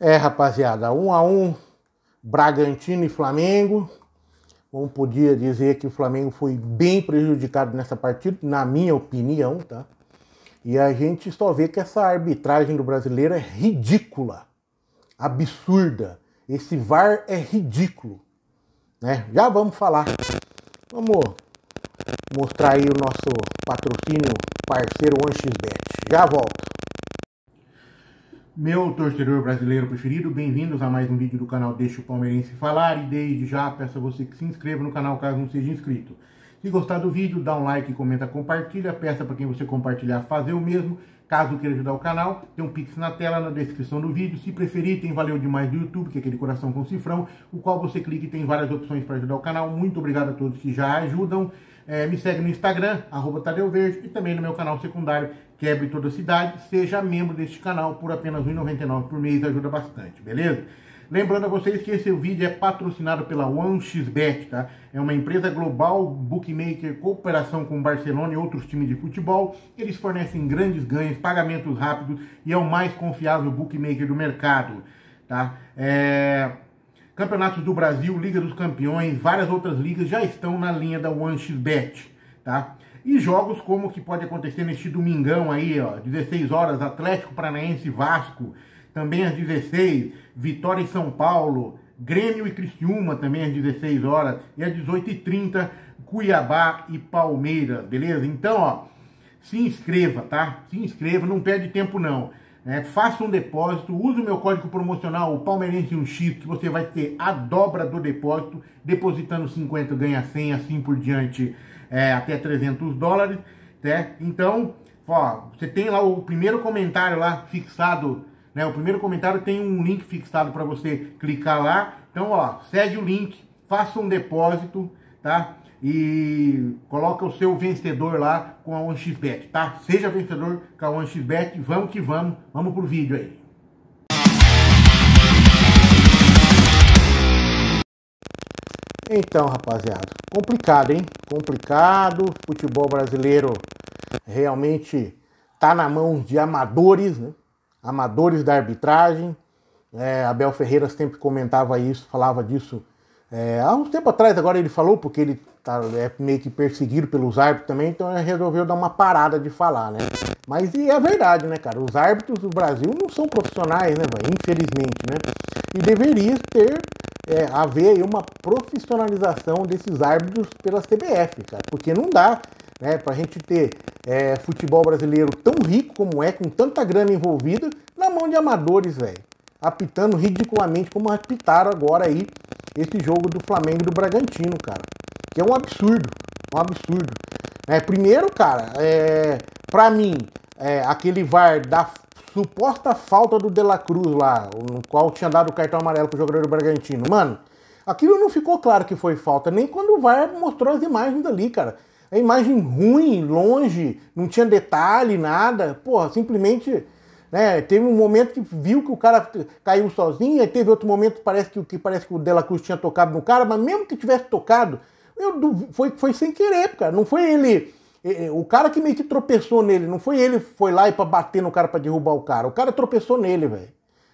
É, rapaziada, um a um, Bragantino e Flamengo. Não podia dizer que o Flamengo foi bem prejudicado nessa partida, na minha opinião, tá? E a gente só vê que essa arbitragem do brasileiro é ridícula, absurda. Esse VAR é ridículo, né? Já vamos falar. Vamos mostrar aí o nosso patrocínio parceiro OneXBet. Já volto. Meu torcedor brasileiro preferido, bem-vindos a mais um vídeo do canal Deixa o Palmeirense Falar e desde já peço a você que se inscreva no canal caso não seja inscrito. Se gostar do vídeo, dá um like, comenta, compartilha, peça para quem você compartilhar fazer o mesmo Caso queira ajudar o canal, tem um pix na tela, na descrição do vídeo. Se preferir, tem Valeu Demais do YouTube, que é aquele coração com cifrão, o qual você clica e tem várias opções para ajudar o canal. Muito obrigado a todos que já ajudam. É, me segue no Instagram, arroba Tadeu Verde, e também no meu canal secundário, Quebre Toda Cidade. Seja membro deste canal por apenas R$ 1,99 por mês, ajuda bastante, beleza? Lembrando a vocês que esse vídeo é patrocinado pela OneXBet, tá? É uma empresa global, bookmaker, cooperação com Barcelona e outros times de futebol. Eles fornecem grandes ganhos, pagamentos rápidos e é o mais confiável bookmaker do mercado, tá? É... Campeonatos do Brasil, Liga dos Campeões, várias outras ligas já estão na linha da OneXBet, tá? E jogos como o que pode acontecer neste domingão aí, ó, 16 horas, Atlético Paranaense Vasco, também às 16, Vitória e São Paulo, Grêmio e Criciúma também às 16 horas e às 18h30 Cuiabá e Palmeiras, beleza? Então, ó, se inscreva, tá? Se inscreva, não perde tempo não. É, faça um depósito, use o meu código promocional, o Palmeirense 1x, que você vai ter a dobra do depósito, depositando 50 ganha 100, assim por diante, é, até 300 dólares, né? Então, ó, você tem lá o primeiro comentário lá fixado né? O primeiro comentário tem um link fixado para você clicar lá. Então, ó, segue o link, faça um depósito, tá? E coloca o seu vencedor lá com a 1xbet, tá? Seja vencedor com a 1xbet, vamos que vamos, vamos pro vídeo aí. Então, rapaziada, complicado, hein? Complicado. Futebol brasileiro realmente tá na mão de amadores, né? amadores da arbitragem. É, Abel Ferreira sempre comentava isso, falava disso é, há um tempo atrás. Agora ele falou, porque ele tá, é meio que perseguido pelos árbitros também, então ele resolveu dar uma parada de falar, né? Mas e é verdade, né, cara? Os árbitros do Brasil não são profissionais, né, véio? infelizmente, né? E deveria ter é, haver aí uma profissionalização desses árbitros pela CBF, cara, porque não dá né, para a gente ter é, futebol brasileiro tão rico como é, com tanta grana envolvida, na mão de amadores, velho. Apitando ridiculamente como apitaram agora aí esse jogo do Flamengo e do Bragantino, cara. Que é um absurdo, um absurdo. É, primeiro, cara, é, para mim, é, aquele VAR da suposta falta do De La Cruz lá, no qual tinha dado o cartão amarelo pro jogador do Bragantino. Mano, aquilo não ficou claro que foi falta, nem quando o VAR mostrou as imagens dali, cara. A imagem ruim, longe, não tinha detalhe, nada. Porra, simplesmente. Né, teve um momento que viu que o cara caiu sozinho, aí teve outro momento que parece que, que parece que o Dela Cruz tinha tocado no cara, mas mesmo que tivesse tocado, eu, foi, foi sem querer, cara. Não foi ele. É, é, o cara que meio que tropeçou nele, não foi ele que foi lá e para bater no cara para derrubar o cara. O cara tropeçou nele, velho.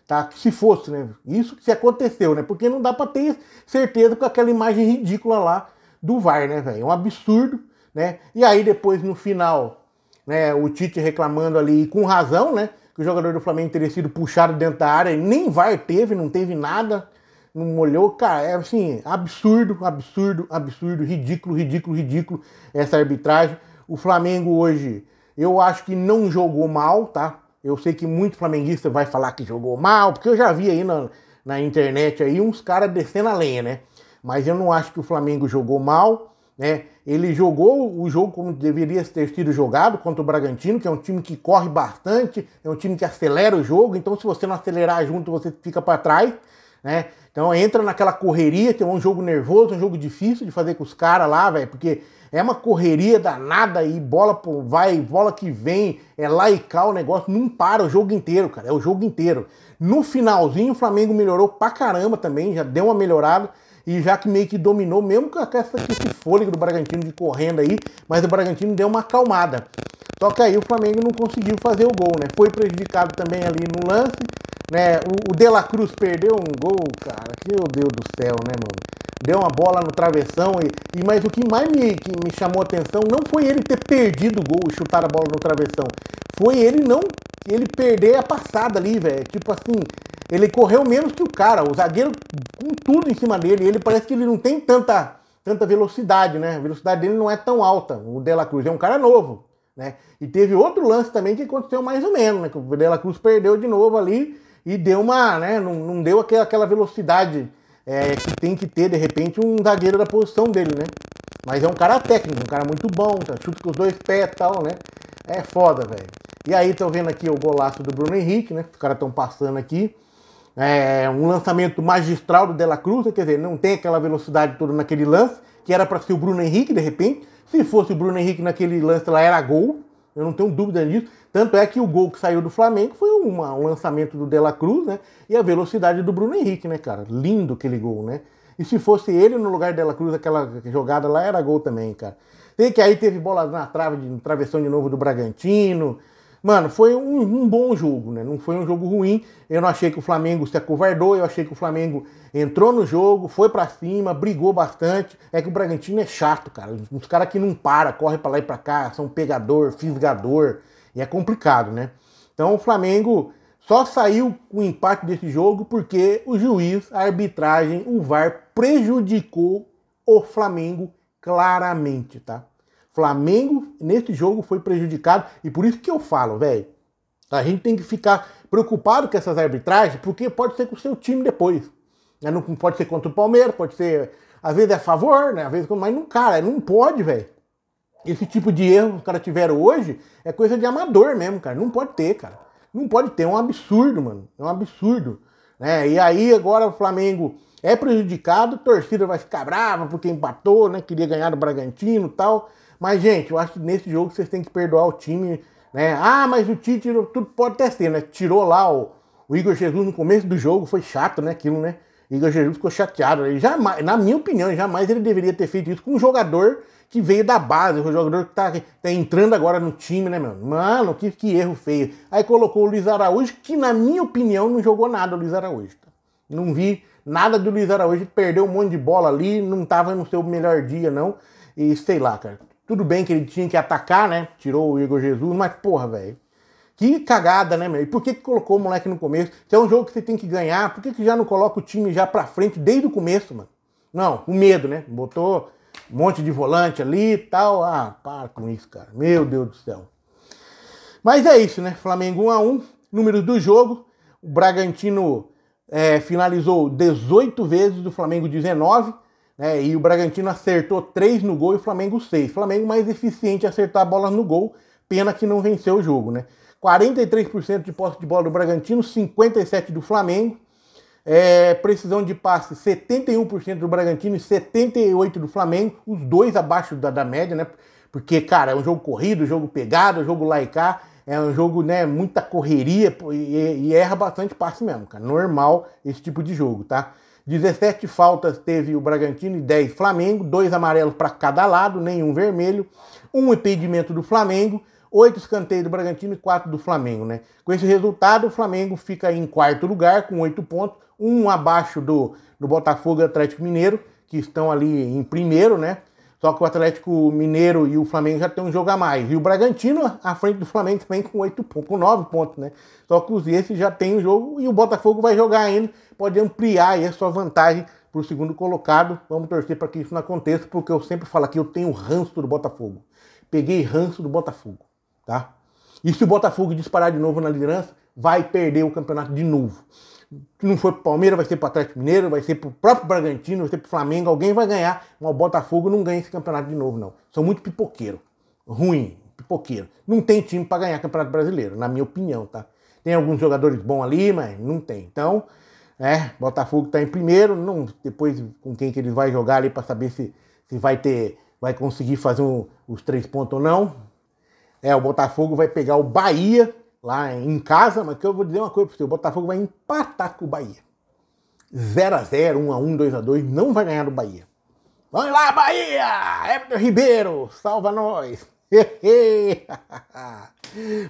Tá? Se fosse, né? Isso que se aconteceu, né? Porque não dá para ter certeza com aquela imagem ridícula lá do VAR, né, velho? É um absurdo né? E aí depois no final, né, o Tite reclamando ali com razão, né, que o jogador do Flamengo teria sido puxado dentro da área, nem vai teve, não teve nada, não molhou, cara, é assim, absurdo, absurdo, absurdo, ridículo, ridículo, ridículo essa arbitragem. O Flamengo hoje, eu acho que não jogou mal, tá? Eu sei que muito flamenguista vai falar que jogou mal, porque eu já vi aí na, na internet aí uns caras descendo a lenha, né? Mas eu não acho que o Flamengo jogou mal. Né? Ele jogou o jogo como deveria ter sido jogado contra o Bragantino, que é um time que corre bastante, é um time que acelera o jogo, então se você não acelerar junto, você fica para trás. Né? Então entra naquela correria, tem um jogo nervoso, um jogo difícil de fazer com os caras lá, velho, porque é uma correria danada e bola pô, vai, bola que vem, é lá e cá o negócio, não para o jogo inteiro, cara, é o jogo inteiro. No finalzinho o Flamengo melhorou pra caramba também, já deu uma melhorada e já que meio que dominou, mesmo com essa, esse fôlego do Bragantino de correndo aí, mas o Bragantino deu uma acalmada. Só que aí o Flamengo não conseguiu fazer o gol, né? Foi prejudicado também ali no lance, né? O, o De La Cruz perdeu um gol, cara, que meu Deus do céu, né, mano? deu uma bola no travessão. E, e Mas o que mais me, que me chamou a atenção não foi ele ter perdido o gol e chutar a bola no travessão. Foi ele não. Ele perder a passada ali, velho. Tipo assim, ele correu menos que o cara. O zagueiro com tudo em cima dele. Ele parece que ele não tem tanta, tanta velocidade, né? A velocidade dele não é tão alta. O Dela Cruz é um cara novo. Né? E teve outro lance também que aconteceu mais ou menos, né? Que o Dela Cruz perdeu de novo ali e deu uma, né? Não, não deu aquela, aquela velocidade é, que tem que ter, de repente, um zagueiro da posição dele, né? Mas é um cara técnico, um cara muito bom, tá? chuta com os dois pés e tal, né? É foda, velho. E aí estão vendo aqui o golaço do Bruno Henrique, né? Os caras estão passando aqui. É, um lançamento magistral do Dela Cruz, né? quer dizer, não tem aquela velocidade toda naquele lance, que era para ser o Bruno Henrique, de repente. Se fosse o Bruno Henrique naquele lance lá, era gol. Eu não tenho dúvida disso. Tanto é que o gol que saiu do Flamengo foi uma, um lançamento do Dela Cruz, né? E a velocidade do Bruno Henrique, né, cara? Lindo aquele gol, né? E se fosse ele no lugar dela Cruz, aquela jogada lá era gol também, cara. Tem que aí teve bola na trave, de travessão de novo do Bragantino. Mano, foi um, um, bom jogo, né? Não foi um jogo ruim. Eu não achei que o Flamengo se acovardou, eu achei que o Flamengo entrou no jogo, foi para cima, brigou bastante. É que o Bragantino é chato, cara. Os caras que não para, corre para lá e para cá, são pegador, fisgador, e é complicado, né? Então o Flamengo só saiu o impacto desse jogo porque o juiz, a arbitragem, o VAR prejudicou o Flamengo claramente, tá? Flamengo nesse jogo foi prejudicado e por isso que eu falo, velho. A gente tem que ficar preocupado com essas arbitragens, porque pode ser com o seu time depois. Né, não pode ser contra o Palmeiras, pode ser. Às vezes é a favor, né? Às vezes, mas não, cara, não pode, velho. Esse tipo de erro que os caras tiveram hoje é coisa de amador mesmo, cara. Não pode ter, cara. Não pode ter, é um absurdo, mano. É um absurdo. Né? E aí agora o Flamengo é prejudicado, a torcida vai ficar brava porque empatou, né? Queria ganhar do Bragantino e tal. Mas, gente, eu acho que nesse jogo vocês têm que perdoar o time, né? Ah, mas o Tite tirou, tudo pode até ser, né? Tirou lá o, o, Igor Jesus no começo do jogo, foi chato, né? Aquilo, né? O Igor Jesus ficou chateado. Ele jamais, na minha opinião, jamais ele deveria ter feito isso com um jogador que veio da base, o jogador que tá, tá entrando agora no time, né, meu? Mano, que, que erro feio. Aí colocou o Luiz Araújo, que na minha opinião não jogou nada o Luiz Araújo. Tá? Não vi nada do Luiz Araújo, perdeu um monte de bola ali, não tava no seu melhor dia, não. E sei lá, cara. Tudo bem que ele tinha que atacar, né? Tirou o Igor Jesus, mas porra, velho. Que cagada, né, meu? E por que, que colocou o moleque no começo? Se é um jogo que você tem que ganhar, por que, que já não coloca o time já pra frente desde o começo, mano? Não, o medo, né? Botou um monte de volante ali e tal. Ah, para com isso, cara. Meu Deus do céu. Mas é isso, né? Flamengo 1 a 1 números do jogo. O Bragantino é, finalizou 18 vezes, o Flamengo 19. Né? E o Bragantino acertou 3 no gol e o Flamengo 6. Flamengo mais eficiente acertar a bola no gol, pena que não venceu o jogo, né? 43% de posse de bola do Bragantino, 57% do Flamengo. É, precisão de passe 71% do Bragantino e 78% do Flamengo, os dois abaixo da, da média, né? Porque, cara, é um jogo corrido, jogo pegado, jogo laicar, é um jogo, né, muita correria e, e erra bastante passe mesmo, cara. Normal esse tipo de jogo, tá? 17 faltas teve o Bragantino e 10 Flamengo, dois amarelos para cada lado, nenhum vermelho, um impedimento do Flamengo, oito escanteios do Bragantino e quatro do Flamengo, né? Com esse resultado, o Flamengo fica em quarto lugar com oito pontos, um abaixo do, do Botafogo e Atlético Mineiro, que estão ali em primeiro, né? Só que o Atlético Mineiro e o Flamengo já tem um jogo a mais. E o Bragantino à frente do Flamengo também com oito pontos, com nove pontos, né? Só que esses já tem o um jogo e o Botafogo vai jogar ainda pode ampliar a sua vantagem para o segundo colocado. Vamos torcer para que isso não aconteça, porque eu sempre falo aqui, eu tenho ranço do Botafogo. Peguei ranço do Botafogo, tá? E se o Botafogo disparar de novo na liderança, vai perder o campeonato de novo. Se não for para o Palmeiras, vai ser para o Atlético Mineiro, vai ser para o próprio Bragantino, vai ser para o Flamengo, alguém vai ganhar, mas o Botafogo não ganha esse campeonato de novo, não. São muito pipoqueiro, ruim, pipoqueiro. Não tem time para ganhar campeonato brasileiro, na minha opinião, tá? Tem alguns jogadores bons ali, mas não tem. Então, né? Botafogo está em primeiro, não, depois com quem que ele vai jogar ali para saber se, se vai ter, vai conseguir fazer um, os três pontos ou não. É, o Botafogo vai pegar o Bahia lá em casa, mas que eu vou dizer uma coisa para você, o Botafogo vai empatar com o Bahia. 0 x 0, 1 x 1, 2 x 2, não vai ganhar do Bahia. Vamos lá, Bahia! Everton Ribeiro, salva nós!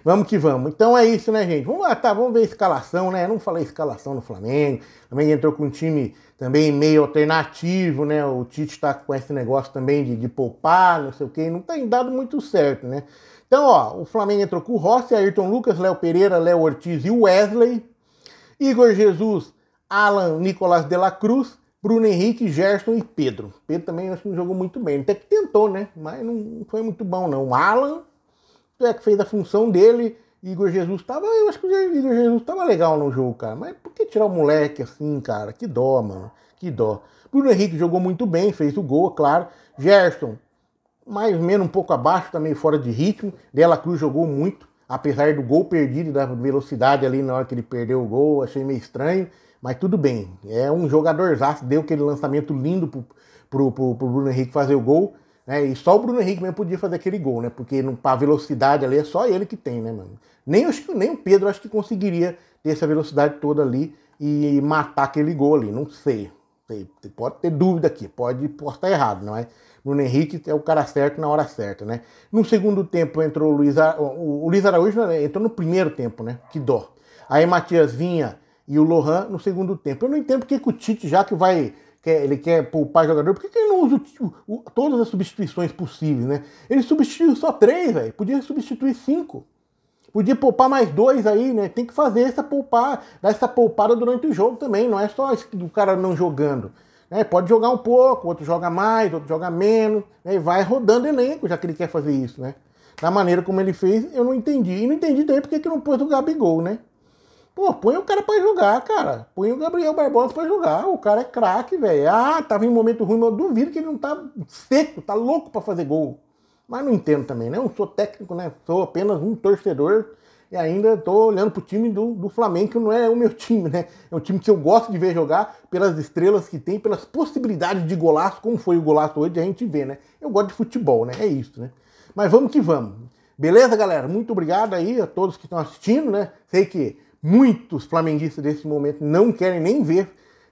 vamos que vamos. Então é isso, né, gente? Vamos lá, tá? Vamos ver a escalação, né? Eu não falei escalação no Flamengo. Também entrou com um time também meio alternativo, né? O Tite tá com esse negócio também de, de poupar, não sei o quê. Não tem dado muito certo, né? Então, ó, o Flamengo entrou com o Rossi, Ayrton Lucas, Léo Pereira, Léo Ortiz e Wesley. Igor Jesus, Alan Nicolas de la Cruz, Bruno Henrique, Gerson e Pedro. Pedro também acho que não jogou muito bem. Até que tentou, né? Mas não foi muito bom, não. Alan, é que fez a função dele. Igor Jesus tava. Eu acho que o Igor Jesus tava legal no jogo, cara. Mas por que tirar o moleque assim, cara? Que dó, mano. Que dó. Bruno Henrique jogou muito bem, fez o gol, claro. Gerson, mais ou menos um pouco abaixo, também tá fora de ritmo. Dela Cruz jogou muito, apesar do gol perdido e da velocidade ali na hora que ele perdeu o gol, achei meio estranho. Mas tudo bem, é um jogador deu aquele lançamento lindo pro, pro, pro, pro Bruno Henrique fazer o gol. Né? E só o Bruno Henrique mesmo podia fazer aquele gol, né? Porque no, pra velocidade ali é só ele que tem, né, mano? Nem, os, nem o Pedro acho que conseguiria ter essa velocidade toda ali e matar aquele gol ali. Não sei. sei pode ter dúvida aqui, pode estar tá errado, não é? Bruno Henrique é o cara certo na hora certa, né? No segundo tempo entrou o Luiz, o Luiz Araújo né, entrou no primeiro tempo, né? Que dó. Aí Matias vinha e o Lohan no segundo tempo. Eu não entendo porque que o Tite, já que vai quer, ele quer poupar jogador, por que, que ele não usa o, o, todas as substituições possíveis, né? Ele substituiu só três, velho. Podia substituir cinco. Podia poupar mais dois aí, né? Tem que fazer essa poupar, dar essa poupada durante o jogo também. Não é só o cara não jogando. Né? Pode jogar um pouco, outro joga mais, outro joga menos. Né? E vai rodando elenco, já que ele quer fazer isso, né? Da maneira como ele fez, eu não entendi. E não entendi também porque que não pôs o Gabigol, né? Pô, põe o cara pra jogar, cara. Põe o Gabriel Barbosa pra jogar. O cara é craque, velho. Ah, tava em momento ruim, mas eu duvido que ele não tá seco, tá louco pra fazer gol. Mas não entendo também, né? Eu não sou técnico, né? Sou apenas um torcedor e ainda tô olhando pro time do, do Flamengo, que não é o meu time, né? É um time que eu gosto de ver jogar pelas estrelas que tem, pelas possibilidades de golaço, como foi o golaço hoje, a gente vê, né? Eu gosto de futebol, né? É isso, né? Mas vamos que vamos. Beleza, galera? Muito obrigado aí a todos que estão assistindo, né? Sei que Muitos flamenguistas desse momento não querem nem ver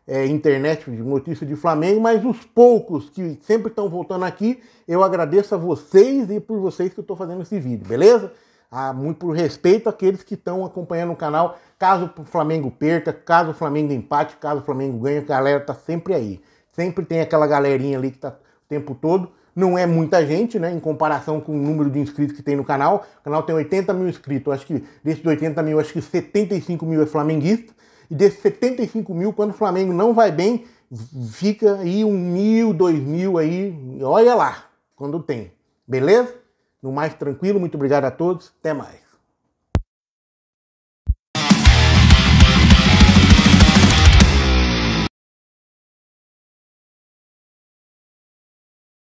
é, internet de notícia de Flamengo, mas os poucos que sempre estão voltando aqui, eu agradeço a vocês e por vocês que eu estou fazendo esse vídeo, beleza? Ah, muito por respeito àqueles que estão acompanhando o canal. Caso o Flamengo perca, caso o Flamengo empate, caso o Flamengo ganhe, a galera está sempre aí. Sempre tem aquela galerinha ali que está o tempo todo não é muita gente, né? Em comparação com o número de inscritos que tem no canal. O canal tem 80 mil inscritos. Acho que desses 80 mil, acho que 75 mil é flamenguista. E desses 75 mil, quando o Flamengo não vai bem, fica aí um mil, dois mil aí. Olha lá, quando tem. Beleza? No mais tranquilo, muito obrigado a todos. Até mais.